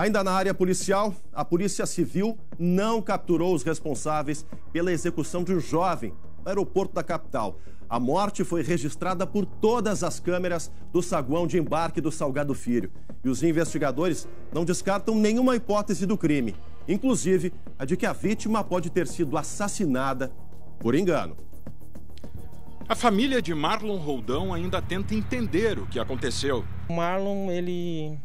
Ainda na área policial, a Polícia Civil não capturou os responsáveis pela execução de um jovem no aeroporto da capital. A morte foi registrada por todas as câmeras do saguão de embarque do Salgado Filho. E os investigadores não descartam nenhuma hipótese do crime, inclusive a de que a vítima pode ter sido assassinada por engano. A família de Marlon Roldão ainda tenta entender o que aconteceu. Marlon, ele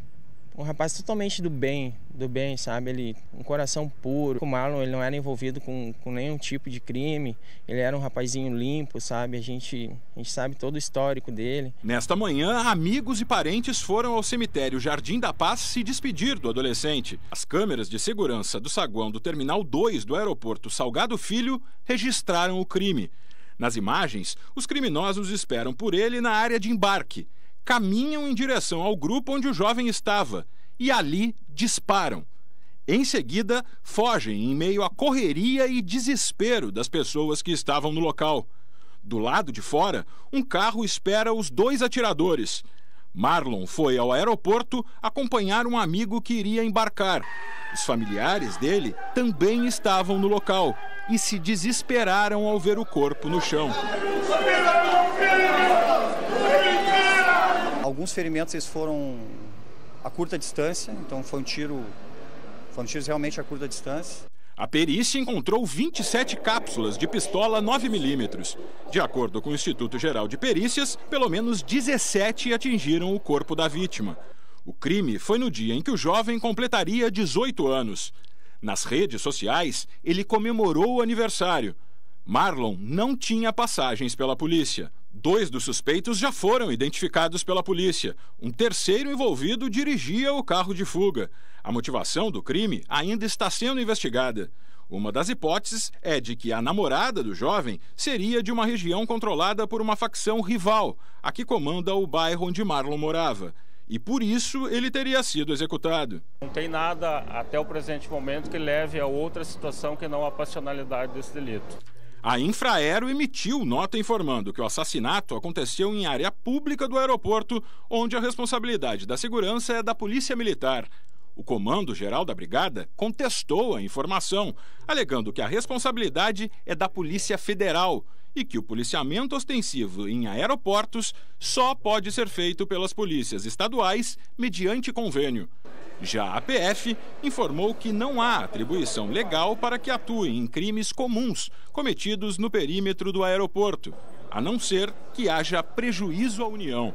um rapaz totalmente do bem, do bem, sabe? Ele, um coração puro. O Marlon, ele não era envolvido com, com nenhum tipo de crime, ele era um rapazinho limpo, sabe? A gente, a gente sabe todo o histórico dele. Nesta manhã, amigos e parentes foram ao cemitério Jardim da Paz se despedir do adolescente. As câmeras de segurança do saguão do Terminal 2 do aeroporto Salgado Filho registraram o crime. Nas imagens, os criminosos esperam por ele na área de embarque caminham em direção ao grupo onde o jovem estava e ali disparam. Em seguida, fogem em meio à correria e desespero das pessoas que estavam no local. Do lado de fora, um carro espera os dois atiradores. Marlon foi ao aeroporto acompanhar um amigo que iria embarcar. Os familiares dele também estavam no local e se desesperaram ao ver o corpo no chão. Alguns ferimentos eles foram a curta distância, então foi um tiro, foram tiros realmente a curta distância. A perícia encontrou 27 cápsulas de pistola 9mm. De acordo com o Instituto Geral de Perícias, pelo menos 17 atingiram o corpo da vítima. O crime foi no dia em que o jovem completaria 18 anos. Nas redes sociais, ele comemorou o aniversário. Marlon não tinha passagens pela polícia. Dois dos suspeitos já foram identificados pela polícia. Um terceiro envolvido dirigia o carro de fuga. A motivação do crime ainda está sendo investigada. Uma das hipóteses é de que a namorada do jovem seria de uma região controlada por uma facção rival, a que comanda o bairro onde Marlon morava. E por isso ele teria sido executado. Não tem nada até o presente momento que leve a outra situação que não a passionalidade desse delito. A Infraero emitiu nota informando que o assassinato aconteceu em área pública do aeroporto, onde a responsabilidade da segurança é da Polícia Militar. O comando-geral da brigada contestou a informação, alegando que a responsabilidade é da Polícia Federal e que o policiamento ostensivo em aeroportos só pode ser feito pelas polícias estaduais mediante convênio. Já a PF informou que não há atribuição legal para que atue em crimes comuns cometidos no perímetro do aeroporto, a não ser que haja prejuízo à União.